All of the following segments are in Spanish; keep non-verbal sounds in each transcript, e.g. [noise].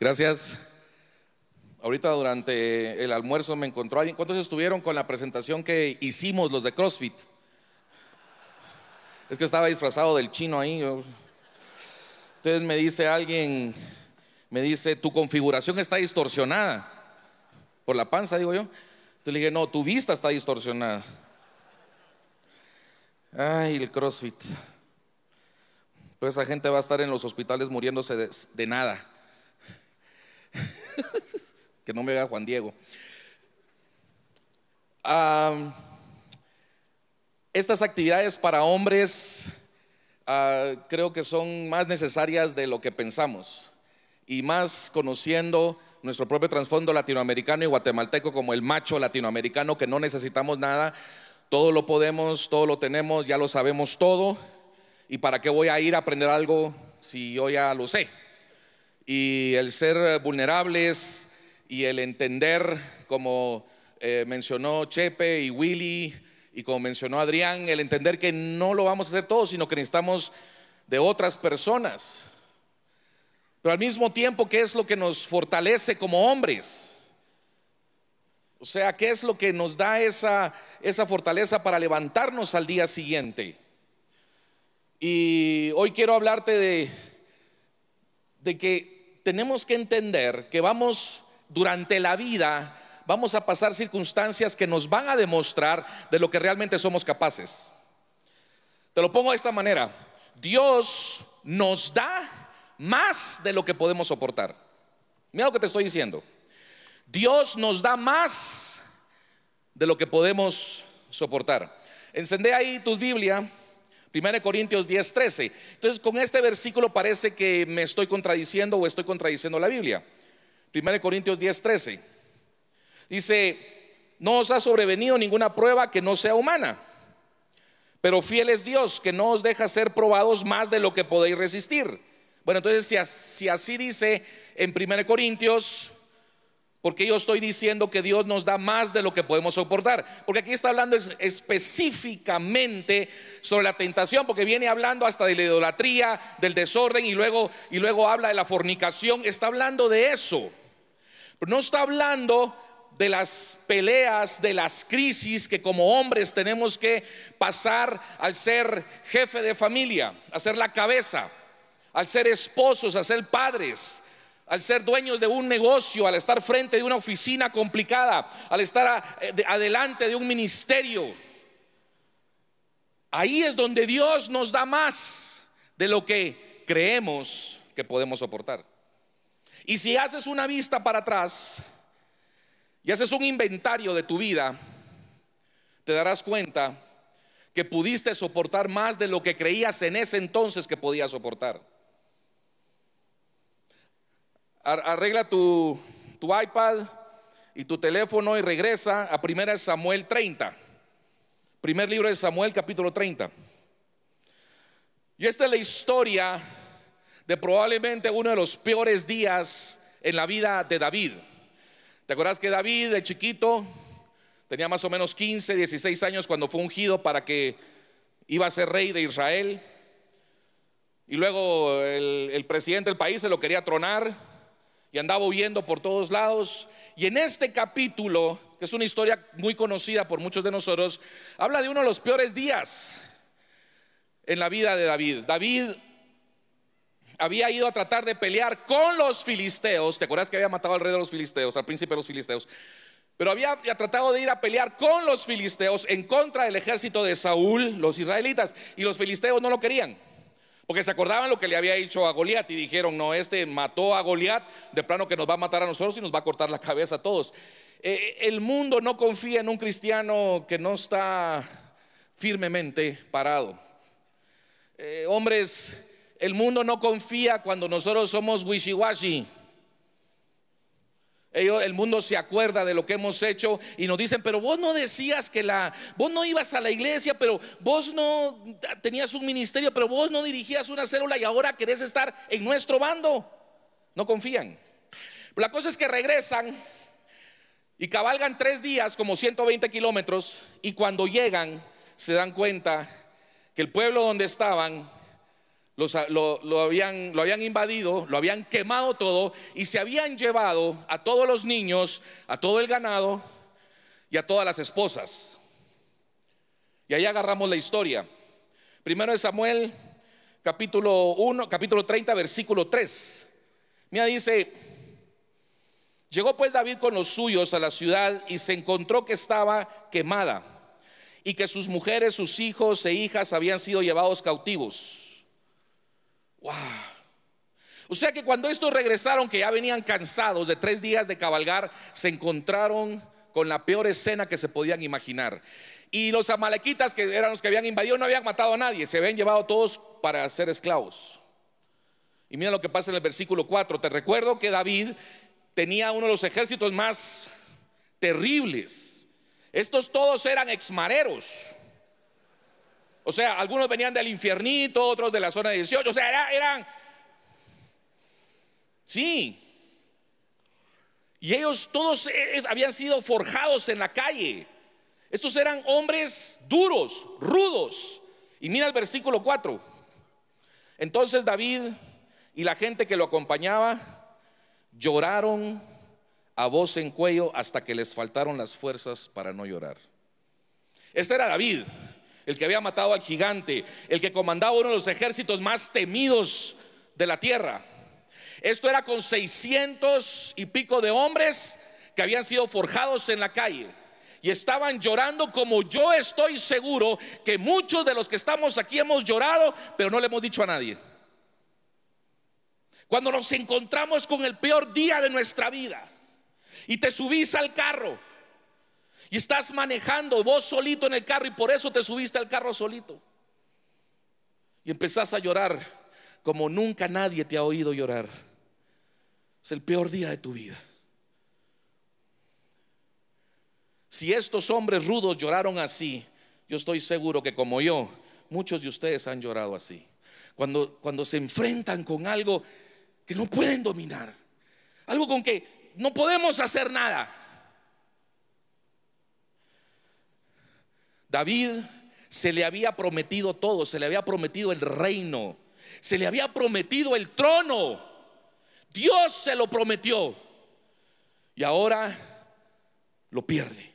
Gracias. Ahorita durante el almuerzo me encontró alguien. ¿Cuántos estuvieron con la presentación que hicimos los de CrossFit? Es que estaba disfrazado del chino ahí. Entonces me dice alguien, me dice, tu configuración está distorsionada. Por la panza, digo yo. Entonces le dije, no, tu vista está distorsionada. Ay, el CrossFit. Pues esa gente va a estar en los hospitales muriéndose de nada. [laughs] que no me vea Juan Diego. Ah, estas actividades para hombres ah, creo que son más necesarias de lo que pensamos y más conociendo nuestro propio trasfondo latinoamericano y guatemalteco como el macho latinoamericano que no necesitamos nada, todo lo podemos, todo lo tenemos, ya lo sabemos todo. ¿Y para qué voy a ir a aprender algo si yo ya lo sé? y el ser vulnerables y el entender, como eh, mencionó Chepe y Willy y como mencionó Adrián, el entender que no lo vamos a hacer todos, sino que necesitamos de otras personas. Pero al mismo tiempo, ¿qué es lo que nos fortalece como hombres? O sea, ¿qué es lo que nos da esa fortaleza para levantarnos al día siguiente? Y hoy quiero hablarte de, de que tenemos que entender que vamos durante la vida, vamos a pasar circunstancias que nos van a demostrar de lo que realmente somos capaces. Te lo pongo de esta manera. Dios nos da más de lo que podemos soportar. Mira lo que te estoy diciendo. Dios nos da más de lo que podemos soportar. Encendé ahí tu Biblia 1 Corintios 10, 13. Entonces, con este versículo parece que me estoy contradiciendo o estoy contradiciendo la Biblia. 1 Corintios 10, 13. Dice, no os ha sobrevenido ninguna prueba que no sea humana, pero fiel es Dios que no os deja ser probados más de lo que podéis resistir. Bueno, entonces si, así dice en 1 Corintios, porque yo estoy diciendo que Dios nos da más de lo que podemos soportar. Porque aquí está hablando específicamente sobre la tentación, porque viene hablando hasta de la idolatría, del desorden y luego, y luego habla de la fornicación. Está hablando de eso. Pero no está hablando de las peleas, de las crisis que como hombres tenemos que pasar al ser jefe de familia, a ser la cabeza, al ser esposos, a ser padres, al ser dueños de un negocio, al estar frente de una oficina complicada, al estar eh, adelante de un ministerio. Ahí es donde Dios nos da más de lo que creemos que podemos soportar. Y si haces una vista para atrás y haces un inventario de tu vida, te darás cuenta que pudiste soportar más de lo que creías en ese entonces que podías soportar arregla tu, iPad y tu teléfono y regresa a 1 Samuel 30. Primer libro de Samuel, capítulo 30. Y esta es la historia de probablemente uno de los peores días en la vida de David. ¿Te acuerdas que David de chiquito tenía más o menos 15, 16 años cuando fue ungido para que iba a ser rey de Israel? Y luego el, el presidente del país se lo quería tronar y andaba huyendo por todos lados. Y en este capítulo, que es una historia muy conocida por muchos de nosotros, habla de uno de los peores días en la vida de David. David había ido a tratar de pelear con los filisteos. ¿Te acuerdas que había matado al rey de los filisteos, al príncipe de los filisteos? Pero había, había tratado de ir a pelear con los filisteos en contra del ejército de Saúl, los israelitas, y los filisteos no lo querían. Porque se acordaban lo que le había dicho a Goliat y dijeron, no, este mató a Goliat, de plano que nos va a matar a nosotros y nos va a cortar la cabeza a todos. Eh, el mundo no confía en un cristiano que no está firmemente parado. Eh, hombres, el mundo no confía cuando nosotros somos wishy el mundo se acuerda de lo que hemos hecho y nos dicen, pero vos no decías que la, vos no ibas a la iglesia, pero vos no tenías un ministerio, pero vos no dirigías una célula y ahora querés estar en nuestro bando. No confían. la cosa es que regresan y cabalgan tres días, como 120 kilómetros, y cuando llegan se dan cuenta que el pueblo donde estaban lo, habían, lo habían invadido, lo habían quemado todo y se habían llevado a todos los niños, a todo el ganado y a todas las esposas. Y ahí agarramos la historia. Primero de Samuel, capítulo 1, capítulo 30, versículo 3. Mira, dice, llegó pues David con los suyos a la ciudad y se encontró que estaba quemada y que sus mujeres, sus hijos e hijas habían sido llevados cautivos. ¡Wow! O sea que cuando estos regresaron, que ya venían cansados de tres días de cabalgar, se encontraron con la peor escena que se podían imaginar. Y los amalequitas, que eran los que habían invadido, no habían matado a nadie, se habían llevado todos para ser esclavos. Y mira lo que pasa en el versículo 4. Te recuerdo que David tenía uno de los ejércitos más terribles. Estos todos eran exmareros. O sea, algunos venían del infiernito, otros de la zona 18. O sea, eran... Sí. Y ellos todos eh, habían sido forjados en la calle. Estos eran hombres duros, rudos. Y mira el versículo 4. Entonces David y la gente que lo acompañaba lloraron a voz en cuello hasta que les faltaron las fuerzas para no llorar. Este era David el que había matado al gigante, el que comandaba uno de los ejércitos más temidos de la tierra. Esto era con seiscientos y pico de hombres que habían sido forjados en la calle y estaban llorando como yo estoy seguro que muchos de los que estamos aquí hemos llorado, pero no le hemos dicho a nadie. Cuando nos encontramos con el peor día de nuestra vida y te subís al carro y estás manejando vos solito en el carro y por eso te subiste al carro solito. Y empezás a llorar como nunca nadie te ha oído llorar. Es el peor día de tu vida. Si estos hombres rudos lloraron así, yo estoy seguro que como yo, muchos de ustedes han llorado así. Cuando, cuando se enfrentan con algo que no pueden dominar, algo con que no podemos hacer nada. David se le había prometido todo, se le había prometido el reino, se le había prometido el trono. Dios se lo prometió. Y ahora lo pierde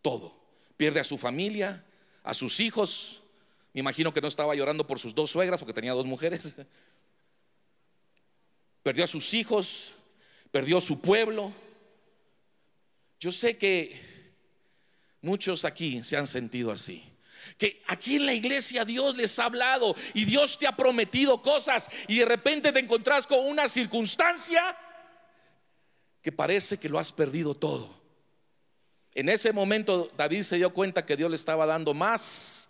todo. Pierde a su familia, a sus hijos. Me imagino que no estaba llorando por sus dos suegras porque tenía dos mujeres. [laughs] Perdió a sus hijos, perdió su pueblo. Yo sé que Muchos aquí se han sentido así. Que aquí en la iglesia Dios les ha hablado y Dios te ha prometido cosas y de repente te encontrás con una circunstancia que parece que lo has perdido todo. En ese momento David se dio cuenta que Dios le estaba dando más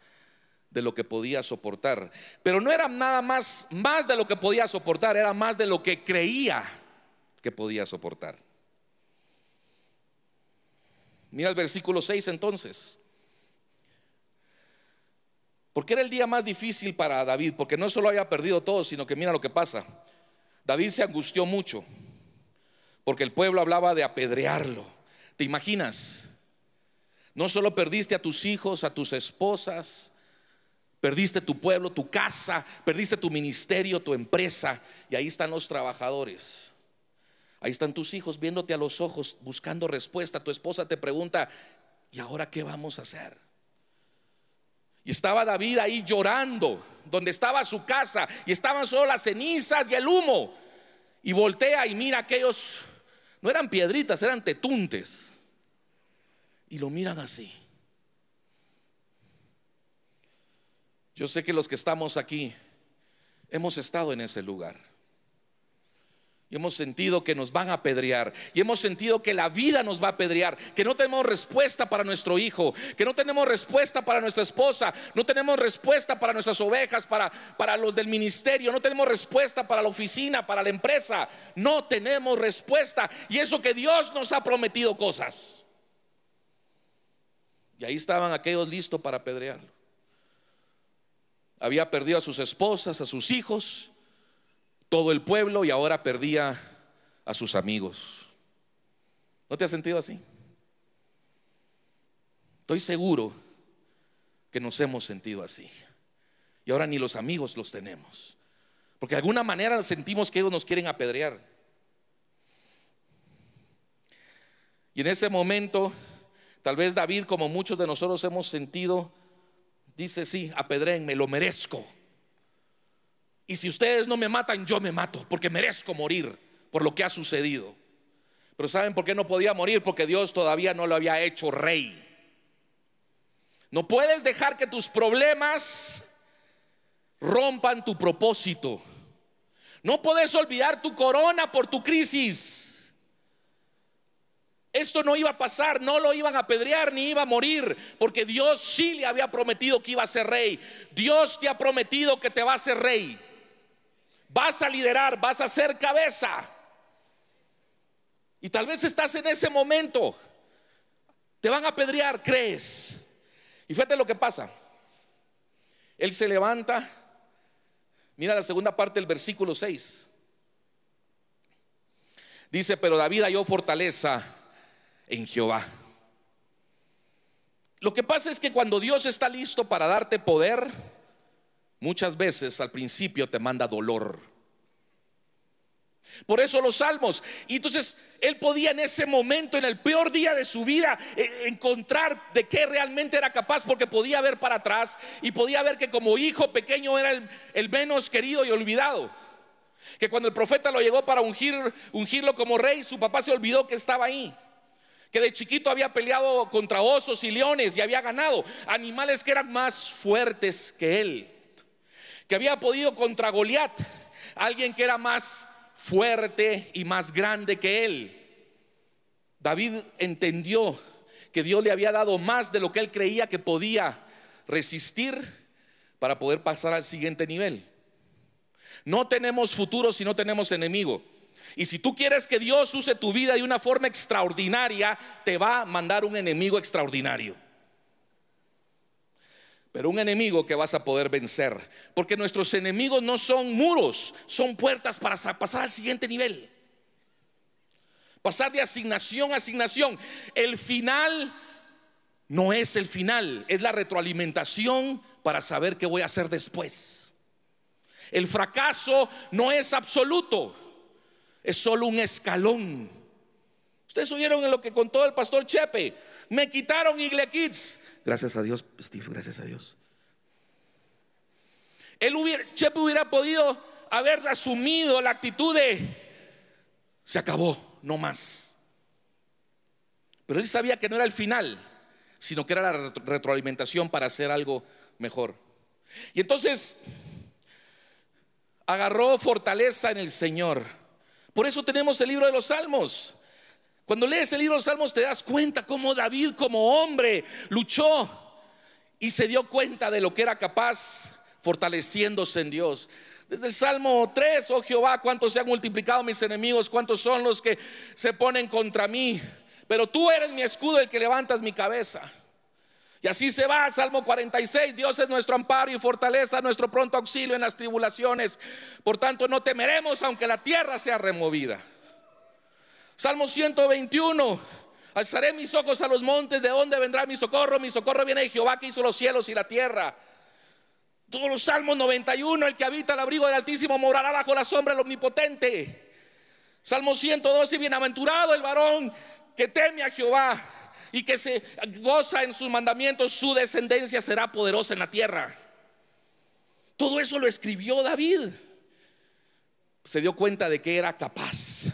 de lo que podía soportar. Pero no era nada más, más de lo que podía soportar, era más de lo que creía que podía soportar. Mira el versículo 6 entonces. Porque era el día más difícil para David, porque no solo había perdido todo, sino que mira lo que pasa. David se angustió mucho, porque el pueblo hablaba de apedrearlo. ¿Te imaginas? No solo perdiste a tus hijos, a tus esposas, perdiste tu pueblo, tu casa, perdiste tu ministerio, tu empresa, y ahí están los trabajadores. Ahí están tus hijos viéndote a los ojos, buscando respuesta. Tu esposa te pregunta, ¿y ahora qué vamos a hacer? Y estaba David ahí llorando, donde estaba su casa, y estaban solo las cenizas y el humo. Y voltea y mira aquellos, no eran piedritas, eran tetuntes. Y lo miran así. Yo sé que los que estamos aquí hemos estado en ese lugar. Y hemos sentido que nos van a apedrear. Y hemos sentido que la vida nos va a apedrear. Que no tenemos respuesta para nuestro hijo. Que no tenemos respuesta para nuestra esposa. No tenemos respuesta para nuestras ovejas. Para, para los del ministerio. No tenemos respuesta para la oficina. Para la empresa. No tenemos respuesta. Y eso que Dios nos ha prometido cosas. Y ahí estaban aquellos listos para apedrearlo. Había perdido a sus esposas, a sus hijos todo el pueblo y ahora perdía a sus amigos. ¿No te has sentido así? Estoy seguro que nos hemos sentido así. Y ahora ni los amigos los tenemos. Porque de alguna manera sentimos que ellos nos quieren apedrear. Y en ese momento, tal vez David, como muchos de nosotros hemos sentido, dice, sí, apedréenme, lo merezco. Y si ustedes no me matan, yo me mato, porque merezco morir por lo que ha sucedido. Pero ¿saben por qué no podía morir? Porque Dios todavía no lo había hecho rey. No puedes dejar que tus problemas rompan tu propósito. No puedes olvidar tu corona por tu crisis. Esto no iba a pasar, no lo iban a apedrear ni iba a morir, porque Dios sí le había prometido que iba a ser rey. Dios te ha prometido que te va a ser rey vas a liderar, vas a ser cabeza. Y tal vez estás en ese momento. Te van a apedrear, crees. Y fíjate lo que pasa. Él se levanta. Mira la segunda parte del versículo 6. Dice, pero David halló fortaleza en Jehová. Lo que pasa es que cuando Dios está listo para darte poder, muchas veces al principio te manda dolor. Por eso los salmos. Y entonces él podía en ese momento, en el peor día de su vida, eh, encontrar de qué realmente era capaz, porque podía ver para atrás y podía ver que como hijo pequeño era el, menos querido y olvidado. Que cuando el profeta lo llegó para ungir, ungirlo como rey, su papá se olvidó que estaba ahí. Que de chiquito había peleado contra osos y leones y había ganado animales que eran más fuertes que él que había podido contra Goliat, alguien que era más fuerte y más grande que él. David entendió que Dios le había dado más de lo que él creía que podía resistir para poder pasar al siguiente nivel. No tenemos futuro si no tenemos enemigo. Y si tú quieres que Dios use tu vida de una forma extraordinaria, te va a mandar un enemigo extraordinario pero un enemigo que vas a poder vencer. Porque nuestros enemigos no son muros, son puertas para pasar al siguiente nivel. Pasar de asignación a asignación. El final no es el final, es la retroalimentación para saber qué voy a hacer después. El fracaso no es absoluto, es solo un escalón. Ustedes oyeron en lo que contó el pastor Chepe. Me quitaron Igle Kids, Gracias a Dios, Steve, gracias a Dios. Él hubiera, hubiera podido haber asumido la actitud de, se acabó, no más. Pero él sabía que no era el final, sino que era la retroalimentación para hacer algo mejor. Y entonces agarró fortaleza en el Señor. Por eso tenemos el libro de los Salmos. Cuando lees el libro de los Salmos te das cuenta cómo David como hombre luchó y se dio cuenta de lo que era capaz fortaleciéndose en Dios. Desde el Salmo 3, oh Jehová, cuántos se han multiplicado mis enemigos, cuántos son los que se ponen contra mí. Pero tú eres mi escudo, el que levantas mi cabeza. Y así se va, Salmo 46, Dios es nuestro amparo y fortaleza, nuestro pronto auxilio en las tribulaciones. Por tanto, no temeremos aunque la tierra sea removida. Salmo 121. Alzaré mis ojos a los montes, ¿de dónde vendrá mi socorro? Mi socorro viene de Jehová que hizo los cielos y la tierra. Todos los Salmos 91, el que habita el abrigo del Altísimo morará bajo la sombra del Omnipotente. Salmo 112, bienaventurado el varón que teme a Jehová y que se goza en sus mandamientos, su descendencia será poderosa en la tierra. Todo eso lo escribió David. Se dio cuenta de que era capaz.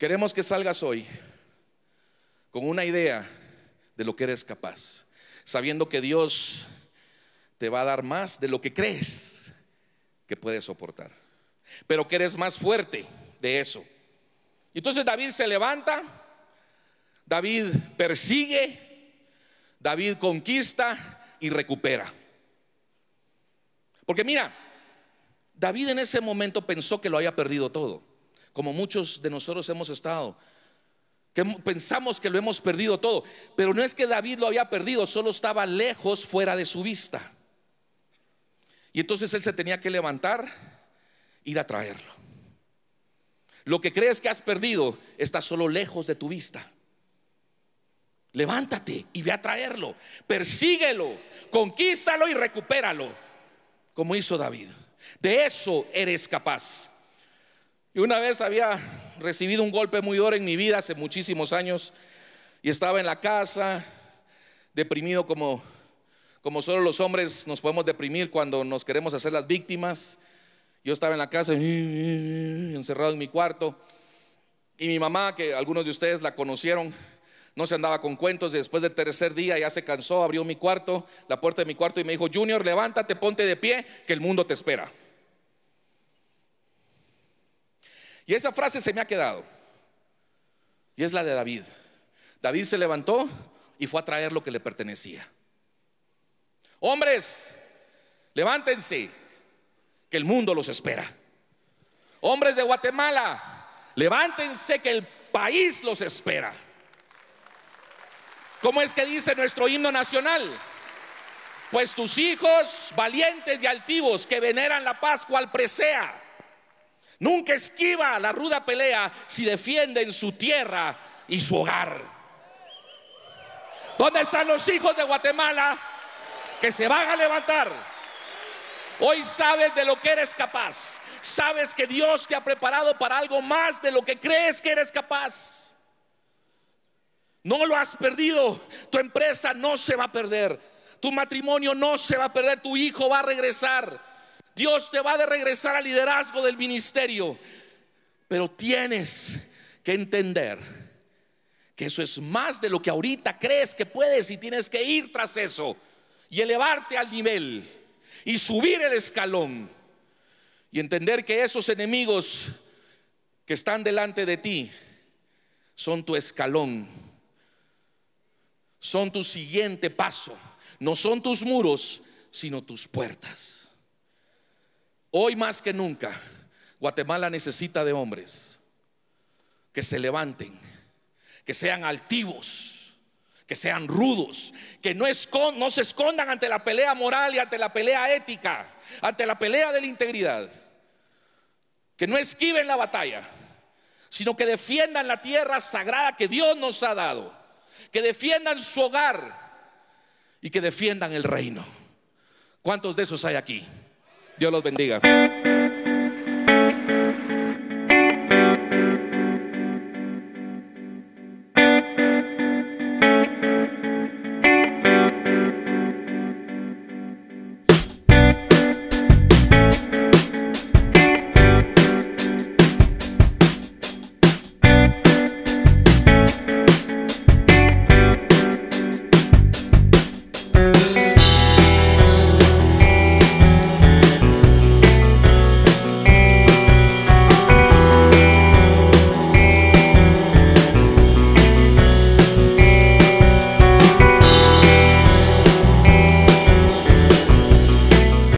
Queremos que salgas hoy con una idea de lo que eres capaz, sabiendo que Dios te va a dar más de lo que crees que puedes soportar, pero que eres más fuerte de eso. Entonces David se levanta, David persigue, David conquista y recupera. Porque mira, David en ese momento pensó que lo había perdido todo como muchos de nosotros hemos estado. Que pensamos que lo hemos perdido todo, pero no es que David lo había perdido, solo estaba lejos fuera de su vista. Y entonces él se tenía que levantar, ir a traerlo. Lo que crees que has perdido está solo lejos de tu vista. Levántate y ve a traerlo. Persíguelo, conquístalo y recupéralo, como hizo David. De eso eres capaz. Y una vez había recibido un golpe muy duro en mi vida hace muchísimos años y estaba en la casa, deprimido como, como solo los hombres nos podemos deprimir cuando nos queremos hacer las víctimas. Yo estaba en la casa, [laughs] encerrado en mi cuarto, y mi mamá, que algunos de ustedes la conocieron, no se andaba con cuentos, y después del tercer día ya se cansó, abrió mi cuarto, la puerta de mi cuarto, y me dijo, Junior, levántate, ponte de pie, que el mundo te espera. Y esa frase se me ha quedado. Y es la de David. David se levantó y fue a traer lo que le pertenecía. Hombres, levántense, que el mundo los espera. Hombres de Guatemala, levántense, que el país los espera. ¿Cómo es que dice nuestro himno nacional? Pues tus hijos valientes y altivos que veneran la Pascua al presea Nunca esquiva la ruda pelea si defienden su tierra y su hogar. ¿Dónde están los hijos de Guatemala que se van a levantar? Hoy sabes de lo que eres capaz. Sabes que Dios te ha preparado para algo más de lo que crees que eres capaz. No lo has perdido. Tu empresa no se va a perder. Tu matrimonio no se va a perder. Tu hijo va a regresar. Dios te va a regresar al liderazgo del ministerio. Pero tienes que entender que eso es más de lo que ahorita crees que puedes y tienes que ir tras eso y elevarte al nivel y subir el escalón y entender que esos enemigos que están delante de ti son tu escalón, son tu siguiente paso, no son tus muros, sino tus puertas. Hoy más que nunca, Guatemala necesita de hombres que se levanten, que sean altivos, que sean rudos, que no, se escondan ante la pelea moral y ante la pelea ética, ante la pelea de la integridad, que no esquiven la batalla, sino que defiendan la tierra sagrada que Dios nos ha dado, que defiendan su hogar y que defiendan el reino. ¿Cuántos de esos hay aquí? Dios los bendiga.